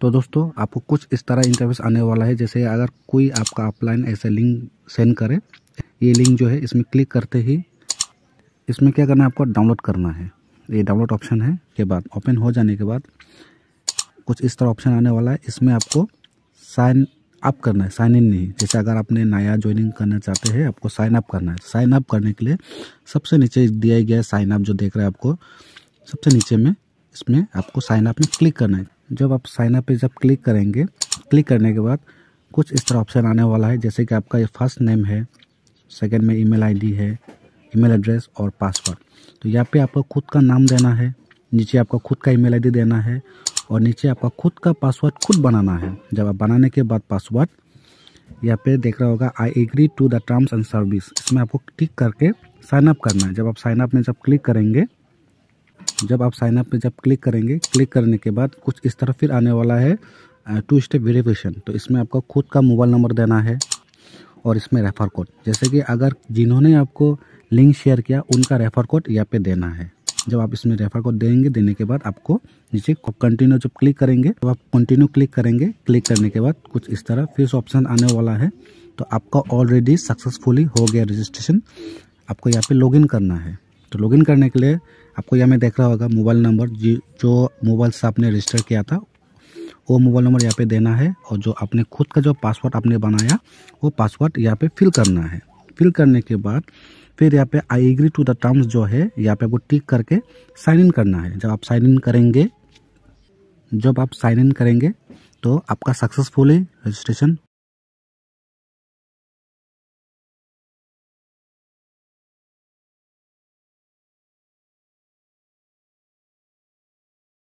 तो दोस्तों आपको कुछ इस तरह इंटरव्यूस आने वाला है जैसे अगर कोई आपका अपलाइन ऐसे लिंक सेंड करे ये लिंक जो है इसमें क्लिक करते ही इसमें क्या करना है आपको डाउनलोड करना है ये डाउनलोड ऑप्शन है के बाद ओपन हो जाने के बाद कुछ इस तरह ऑप्शन आने वाला है इसमें आपको साइन अप करना है साइन इन नहीं जैसे अगर आपने नया ज्वाइनिंग करना चाहते हैं आपको साइन अप करना है साइन अप करने के लिए सबसे नीचे दिया गया साइन अप जो देख रहे हैं आपको सबसे नीचे में इसमें आपको साइन अप में क्लिक करना है जब आप साइनअप पे जब क्लिक करेंगे क्लिक करने के बाद कुछ इस तरह ऑप्शन आने वाला है जैसे कि आपका ये फर्स्ट नेम है सेकेंड में ईमेल आईडी है ईमेल एड्रेस और पासवर्ड तो यहाँ पे आपको खुद का नाम देना है नीचे आपका खुद का ईमेल आईडी देना है और नीचे आपका खुद का पासवर्ड खुद बनाना है जब आप बनाने के बाद पासवर्ड यहाँ पे देख रहा होगा I agree to the terms and service इसमें आपको क्लिक करके साइनअप करना है जब आप साइनअप में जब क्लिक करेंगे जब आप साइनअप पे जब क्लिक करेंगे क्लिक करने के बाद कुछ इस तरह फिर आने वाला है टू स्टेप वेरिफिकेशन तो इसमें आपका खुद का मोबाइल नंबर देना है और इसमें रेफर कोड जैसे कि अगर जिन्होंने आपको लिंक शेयर किया उनका रेफर कोड यहाँ पे देना है जब आप इसमें रेफर कोड देंगे देने के बाद आपको नीचे कंटिन्यू जब क्लिक करेंगे तो आप कंटिन्यू क्लिक करेंगे क्लिक करने के बाद कुछ इस तरह फिर ऑप्शन आने वाला है तो आपका ऑलरेडी सक्सेसफुली हो गया रजिस्ट्रेशन आपको यहाँ पे लॉगिन करना है तो लॉगिन करने के लिए आपको यहाँ में देख रहा होगा मोबाइल नंबर जो मोबाइल से आपने रजिस्टर किया था वो मोबाइल नंबर यहाँ पे देना है और जो आपने खुद का जो पासवर्ड आपने बनाया वो पासवर्ड यहाँ पे फिल करना है फिल करने के बाद फिर यहाँ पे I agree to the terms जो है यहाँ पे आपको टिक करके साइन इन करना है जब आप साइन इन करेंगे जब आप साइन इन करेंगे तो आपका सक्सेसफुली रजिस्ट्रेशन